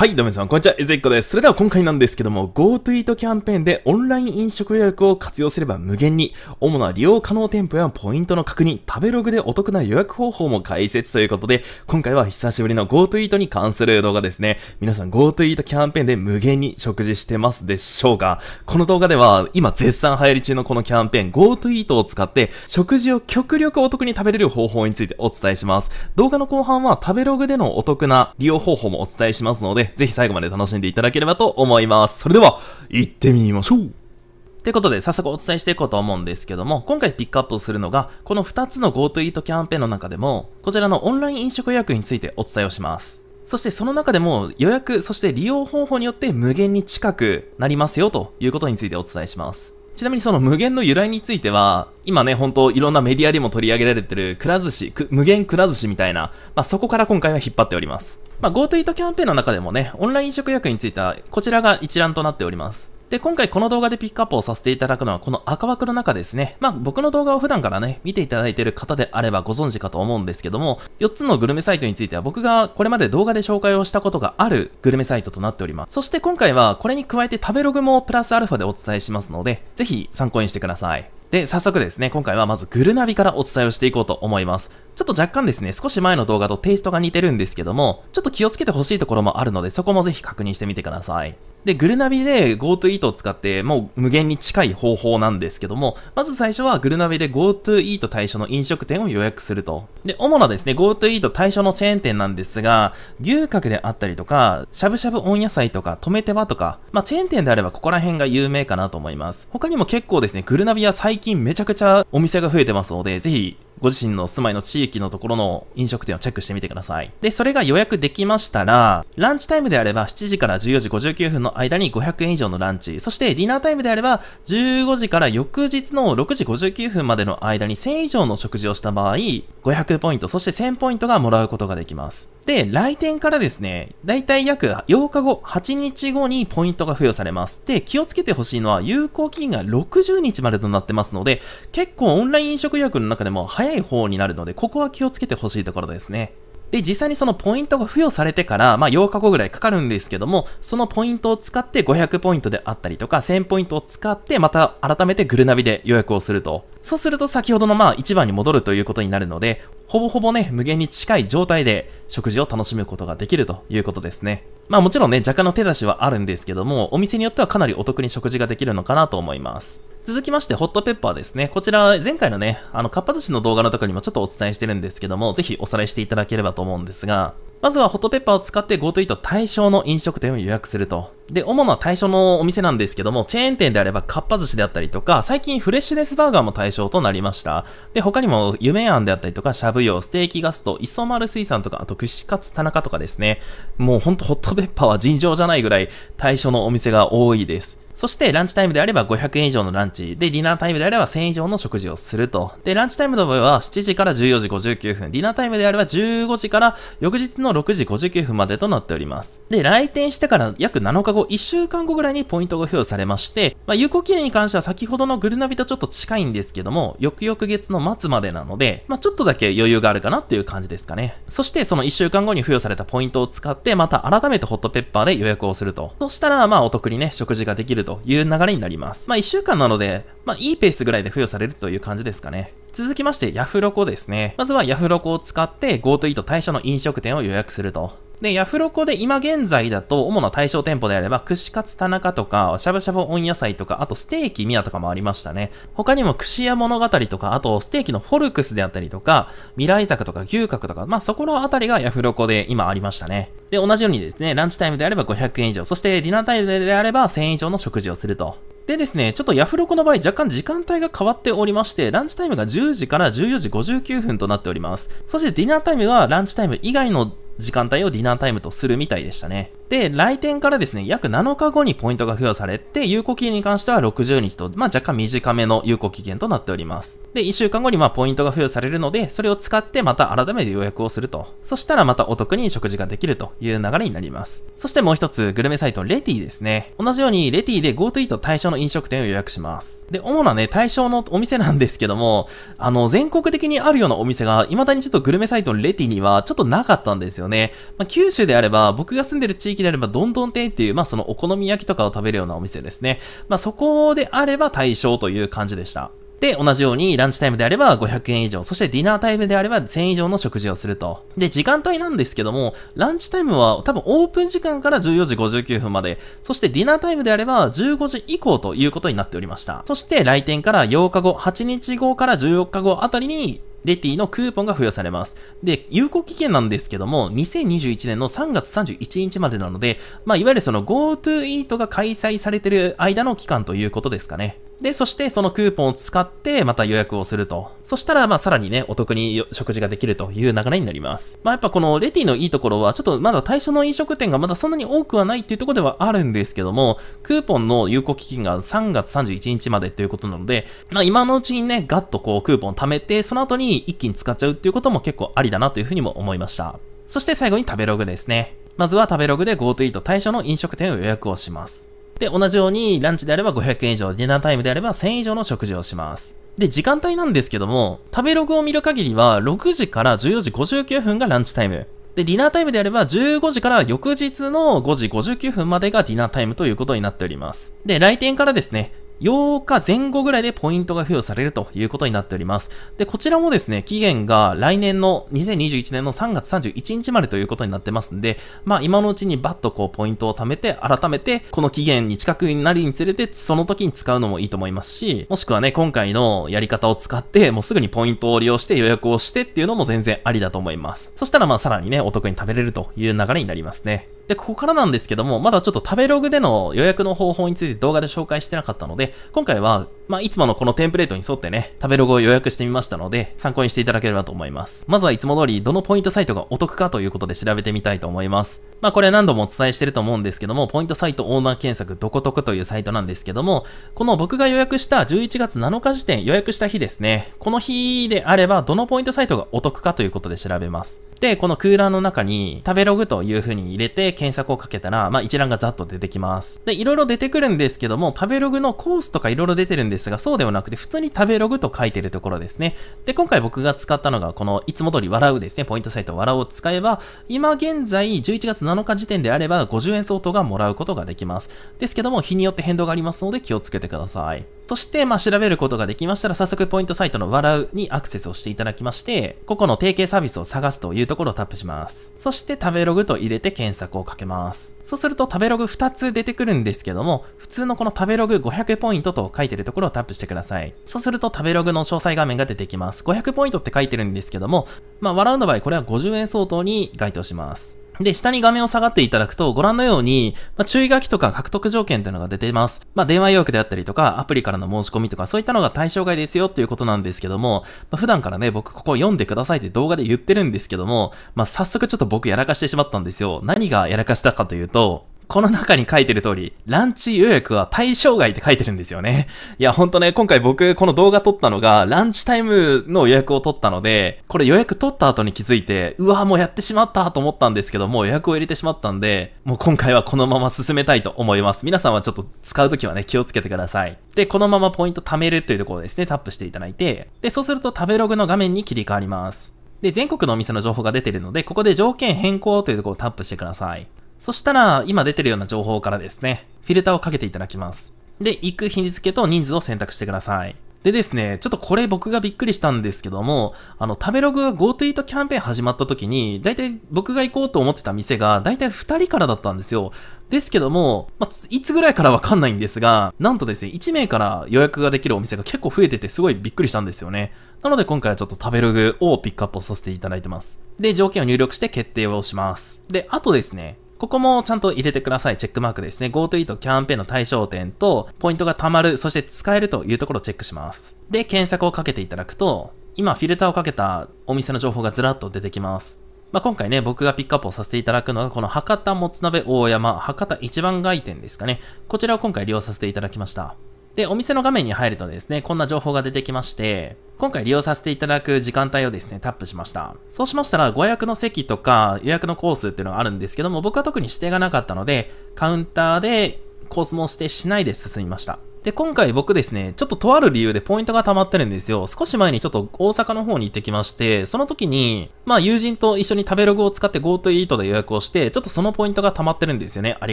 はい、どうも皆さん、こんにちは、エゼッコです。それでは今回なんですけども、GoTo Eat キャンペーンでオンライン飲食予約を活用すれば無限に、主な利用可能店舗やポイントの確認、食べログでお得な予約方法も解説ということで、今回は久しぶりの GoTo Eat に関する動画ですね。皆さん GoTo Eat キャンペーンで無限に食事してますでしょうかこの動画では、今絶賛流行り中のこのキャンペーン GoTo Eat を使って、食事を極力お得に食べれる方法についてお伝えします。動画の後半は食べログでのお得な利用方法もお伝えしますので、ぜひ最後まで楽しんでいただければと思います。それでは、行ってみましょうってことで、早速お伝えしていこうと思うんですけども、今回ピックアップするのが、この2つの GoToEat キャンペーンの中でも、こちらのオンライン飲食予約についてお伝えをします。そしてその中でも予約、そして利用方法によって無限に近くなりますよということについてお伝えします。ちなみにその無限の由来については、今ね、ほんといろんなメディアでも取り上げられてるくら寿司、無限くら寿司みたいな、まあ、そこから今回は引っ張っております。まあ、GoTo イートキャンペーンの中でもね、オンライン飲食薬については、こちらが一覧となっております。で、今回この動画でピックアップをさせていただくのはこの赤枠の中ですね。まあ僕の動画を普段からね、見ていただいている方であればご存知かと思うんですけども、4つのグルメサイトについては僕がこれまで動画で紹介をしたことがあるグルメサイトとなっております。そして今回はこれに加えて食べログもプラスアルファでお伝えしますので、ぜひ参考にしてください。で、早速ですね、今回はまずグルナビからお伝えをしていこうと思います。ちょっと若干ですね、少し前の動画とテイストが似てるんですけども、ちょっと気をつけてほしいところもあるので、そこもぜひ確認してみてください。で、グルナビで GoToEat を使ってもう無限に近い方法なんですけども、まず最初はグルナビで GoToEat 対象の飲食店を予約すると。で、主なですね、GoToEat 対象のチェーン店なんですが、牛角であったりとか、しゃぶしゃぶ温野菜とか、止めてはとか、まあチェーン店であればここら辺が有名かなと思います。他にも結構ですね、グルナビは最近めちゃくちゃお店が増えてますので、ぜひご自身の住まいの地域のところの飲食店をチェックしてみてください。で、それが予約できましたら、ランチタイムであれば7時から14時59分の間に500円以上のランチ、そしてディナータイムであれば15時から翌日の6時59分までの間に1000以上の食事をした場合、500ポイント、そして1000ポイントがもらうことができます。で、来店からですね、だいたい約8日後、8日後にポイントが付与されます。で、気をつけてほしいのは有効期限が60日までとなってますので、結構オンライン飲食予約の中でも早い方になるので、ここは気をつけてほしいところですね。で、実際にそのポイントが付与されてから、まあ8日後ぐらいかかるんですけども、そのポイントを使って500ポイントであったりとか、1000ポイントを使ってまた改めてグルナビで予約をすると。そうすると先ほどのまあ1番に戻るということになるので、ほぼほぼね、無限に近い状態で食事を楽しむことができるということですね。まあもちろんね、若干の手出しはあるんですけども、お店によってはかなりお得に食事ができるのかなと思います。続きまして、ホットペッパーですね。こちら、前回のね、あの、かっぱ寿司の動画のとこにもちょっとお伝えしてるんですけども、ぜひおさらいしていただければと思うんですが、まずはホットペッパーを使って g o t o ート対象の飲食店を予約すると。で、主な対象のお店なんですけども、チェーン店であればかっぱ寿司であったりとか、最近フレッシュネスバーガーも対象となりました。で、他にも夢庵であったりとか、しゃぶ用、ステーキガスト、磯丸水産とか、あと串カツ田中とかですね。もうほんとホットペッパーは尋常じゃないぐらい対象のお店が多いです。そしてランチタイムであれば500円以上のランチ、で、ディナータイムであれば1000円以上の食事をすると。で、ランチタイムの場合は7時から14時59分、ディナータイムであれば15時から翌日の6時59分までとなっております。で、来店してから約7日後、1週間後ぐらいにポイントが付与されまして、まあ、有効期限に関しては先ほどのグルナビとちょっと近いんですけども、翌々月の末までなので、まあ、ちょっとだけ余裕があるかなっていう感じですかね。そしてその1週間後に付与されたポイントを使って、また改めてホットペッパーで予約をすると。そしたら、まあお得にね、食事ができるとという流れになります。まあ1週間なので、まあいいペースぐらいで付与されるという感じですかね。続きまして、ヤフロコですね。まずはヤフロコを使って GoTo イート対象の飲食店を予約すると。で、ヤフロコで今現在だと、主な対象店舗であれば、串カツ田中とか、しゃぶしゃぶ温野菜とか、あとステーキ宮とかもありましたね。他にも串屋物語とか、あとステーキのフォルクスであったりとか、未来坂とか牛角とか、まあそこらあたりがヤフロコで今ありましたね。で、同じようにですね、ランチタイムであれば500円以上、そしてディナータイムであれば1000円以上の食事をすると。でですね、ちょっとヤフロコの場合若干時間帯が変わっておりまして、ランチタイムが10時から14時59分となっております。そしてディナータイムはランチタイム以外の時間帯をディナータイムとするみたいでしたね。で、来店からですね、約7日後にポイントが付与されて、有効期限に関しては60日と、まあ、若干短めの有効期限となっております。で、1週間後にまあポイントが付与されるので、それを使ってまた改めて予約をすると。そしたらまたお得に食事ができるという流れになります。そしてもう一つ、グルメサイト、レティですね。同じように、レティで GoToEat 対象の飲食店を予約します。で、主なね、対象のお店なんですけども、あの、全国的にあるようなお店が、未だにちょっとグルメサイトのレティにはちょっとなかったんですよね。まあ、九州であれば、僕が住んでる地域であれば、どんどん亭っていう、まあそのお好み焼きとかを食べるようなお店ですね。まあそこであれば対象という感じでした。で、同じようにランチタイムであれば500円以上、そしてディナータイムであれば1000円以上の食事をすると。で、時間帯なんですけども、ランチタイムは多分オープン時間から14時59分まで、そしてディナータイムであれば15時以降ということになっておりました。そして来店から8日後、8日後から14日後あたりにレティのクーポンが付与されます。で、有効期限なんですけども、2021年の3月31日までなので、まあ、いわゆるその GoTo e a t が開催されてる間の期間ということですかね。で、そしてそのクーポンを使ってまた予約をすると。そしたら、まあさらにね、お得に食事ができるという流れになります。まあやっぱこのレティのいいところは、ちょっとまだ対象の飲食店がまだそんなに多くはないっていうところではあるんですけども、クーポンの有効期限が3月31日までということなので、まあ今のうちにね、ガッとこうクーポン貯めて、その後に一気に使っちゃうっていうことも結構ありだなというふうにも思いました。そして最後に食べログですね。まずは食べログで GoTo イート対象の飲食店を予約をします。で、同じようにランチであれば500円以上、ディナータイムであれば1000円以上の食事をします。で、時間帯なんですけども、食べログを見る限りは、6時から14時59分がランチタイム。で、ディナータイムであれば、15時から翌日の5時59分までがディナータイムということになっております。で、来店からですね、8日前後ぐらいでポイントが付与されるということになっております。で、こちらもですね、期限が来年の2021年の3月31日までということになってますんで、まあ今のうちにバッとこうポイントを貯めて、改めてこの期限に近くになりにつれて、その時に使うのもいいと思いますし、もしくはね、今回のやり方を使って、もうすぐにポイントを利用して予約をしてっていうのも全然ありだと思います。そしたらまあさらにね、お得に食べれるという流れになりますね。で、ここからなんですけども、まだちょっと食べログでの予約の方法について動画で紹介してなかったので、今回は、まあ、いつものこのテンプレートに沿ってね、食べログを予約してみましたので、参考にしていただければと思います。まずはいつも通り、どのポイントサイトがお得かということで調べてみたいと思います。まあこれ何度もお伝えしてると思うんですけども、ポイントサイトオーナー検索どことくというサイトなんですけども、この僕が予約した11月7日時点、予約した日ですね。この日であれば、どのポイントサイトがお得かということで調べます。で、この空欄の中に、食べログという風に入れて検索をかけたら、まあ一覧がざっと出てきます。で、いろいろ出てくるんですけども、食べログのコースとかいろいろ出てるんですが、そうではなくて、普通に食べログと書いてるところですね。で、今回僕が使ったのが、このいつも通り笑うですね、ポイントサイト笑うを使えば、今現在11月7 7日時点であれば50円相当がもらうことができます。ですけども、日によって変動がありますので気をつけてください。そして、まあ、調べることができましたら、早速ポイントサイトの笑うにアクセスをしていただきまして、個々の提携サービスを探すというところをタップします。そして、食べログと入れて検索をかけます。そうすると、食べログ2つ出てくるんですけども、普通のこの食べログ500ポイントと書いてるところをタップしてください。そうすると、食べログの詳細画面が出てきます。500ポイントって書いてるんですけども、まあ、笑うの場合、これは50円相当に該当します。で、下に画面を下がっていただくと、ご覧のように、まあ、注意書きとか獲得条件というのが出ています。まあ、電話予約であったりとか、アプリからの申し込みとか、そういったのが対象外ですよっていうことなんですけども、まあ、普段からね、僕ここ読んでくださいって動画で言ってるんですけども、まあ、早速ちょっと僕やらかしてしまったんですよ。何がやらかしたかというと、この中に書いてる通り、ランチ予約は対象外って書いてるんですよね。いや、ほんとね、今回僕、この動画撮ったのが、ランチタイムの予約を取ったので、これ予約取った後に気づいて、うわ、もうやってしまったと思ったんですけど、もう予約を入れてしまったんで、もう今回はこのまま進めたいと思います。皆さんはちょっと使うときはね、気をつけてください。で、このままポイント貯めるというところですね、タップしていただいて、で、そうすると食べログの画面に切り替わります。で、全国のお店の情報が出てるので、ここで条件変更というところをタップしてください。そしたら、今出てるような情報からですね、フィルターをかけていただきます。で、行く日付と人数を選択してください。でですね、ちょっとこれ僕がびっくりしたんですけども、あの、食べログが g o t o イートキャンペーン始まった時に、だいたい僕が行こうと思ってた店が、だいたい2人からだったんですよ。ですけども、まあ、いつぐらいからわかんないんですが、なんとですね、1名から予約ができるお店が結構増えててすごいびっくりしたんですよね。なので今回はちょっと食べログをピックアップさせていただいてます。で、条件を入力して決定をします。で、あとですね、ここもちゃんと入れてください。チェックマークですね。GoToEat キャンペーンの対象点と、ポイントが貯まる、そして使えるというところをチェックします。で、検索をかけていただくと、今フィルターをかけたお店の情報がずらっと出てきます。まあ、今回ね、僕がピックアップをさせていただくのが、この博多もつ鍋大山、博多一番街店ですかね。こちらを今回利用させていただきました。で、お店の画面に入るとですね、こんな情報が出てきまして、今回利用させていただく時間帯をですね、タップしました。そうしましたら、ご予約の席とか予約のコースっていうのがあるんですけども、僕は特に指定がなかったので、カウンターでコースも指定しないで進みました。で、今回僕ですね、ちょっととある理由でポイントが溜まってるんですよ。少し前にちょっと大阪の方に行ってきまして、その時に、まあ友人と一緒に食べログを使って GoToEat で予約をして、ちょっとそのポイントが溜まってるんですよね。あり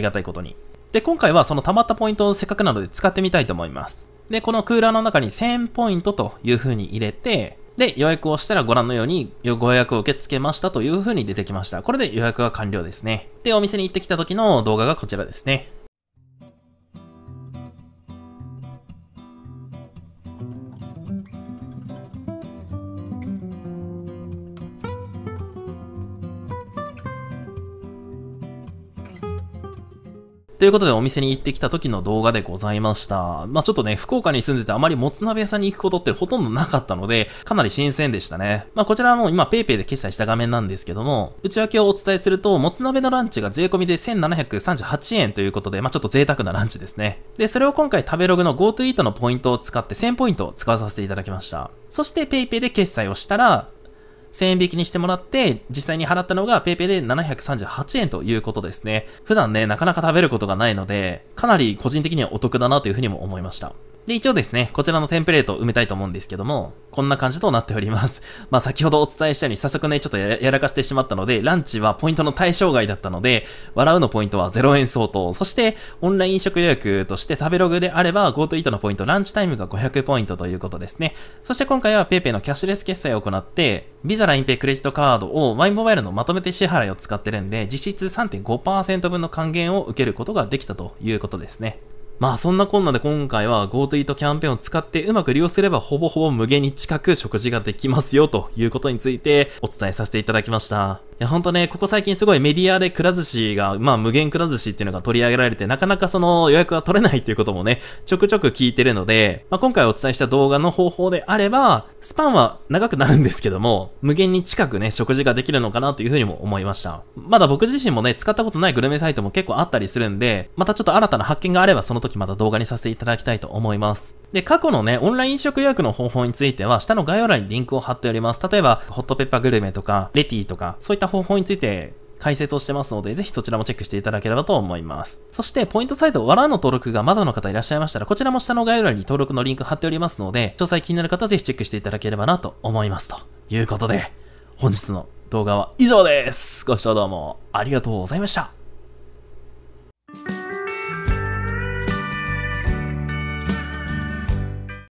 がたいことに。で、今回はその溜まったポイントをせっかくなので使ってみたいと思います。で、このクーラーの中に1000ポイントという風に入れて、で、予約をしたらご覧のようにご予約を受け付けましたという風に出てきました。これで予約が完了ですね。で、お店に行ってきた時の動画がこちらですね。ということでお店に行ってきた時の動画でございました。まあ、ちょっとね、福岡に住んでてあまりもつ鍋屋さんに行くことってほとんどなかったので、かなり新鮮でしたね。まあ、こちらはもう今 PayPay で決済した画面なんですけども、内訳をお伝えすると、もつ鍋のランチが税込みで1738円ということで、まあ、ちょっと贅沢なランチですね。で、それを今回食べログの GoToEat のポイントを使って1000ポイントを使わさせていただきました。そして PayPay で決済をしたら、1000円引きにしてもらって、実際に払ったのが PayPay で738円ということですね。普段ね、なかなか食べることがないので、かなり個人的にはお得だなというふうにも思いました。で、一応ですね、こちらのテンプレートを埋めたいと思うんですけども、こんな感じとなっております。まあ、先ほどお伝えしたように、早速ね、ちょっとやらかしてしまったので、ランチはポイントの対象外だったので、笑うのポイントは0円相当、そして、オンライン飲食予約として食べログであれば、GoTo e a t のポイント、ランチタイムが500ポイントということですね。そして今回は PayPay のキャッシュレス決済を行って、Visa、LINEPay、クレジットカードを Y モバイルのまとめて支払いを使ってるんで、実質3.5%分の還元を受けることができたということですね。まあそんなこんなで今回は GoToEat キャンペーンを使ってうまく利用すればほぼほぼ無限に近く食事ができますよということについてお伝えさせていただきました。いや、ほんとね、ここ最近すごいメディアでくら寿司が、まあ、無限くら寿司っていうのが取り上げられて、なかなかその予約が取れないっていうこともね、ちょくちょく聞いてるので、まあ、今回お伝えした動画の方法であれば、スパンは長くなるんですけども、無限に近くね、食事ができるのかなというふうにも思いました。まだ僕自身もね、使ったことないグルメサイトも結構あったりするんで、またちょっと新たな発見があれば、その時また動画にさせていただきたいと思います。で、過去のね、オンライン飲食予約の方法については、下の概要欄にリンクを貼っております。例えば、ホットペッパーグルメとか、レティとか、そういった方法について、解説をしてますので、ぜひそちらもチェックしていただければと思います。そして、ポイントサイト、わらの登録がまだの方いらっしゃいましたら、こちらも下の概要欄に登録のリンク貼っておりますので、詳細気になる方はぜひチェックしていただければなと思います。ということで、本日の動画は以上です。ご視聴どうもありがとうございました。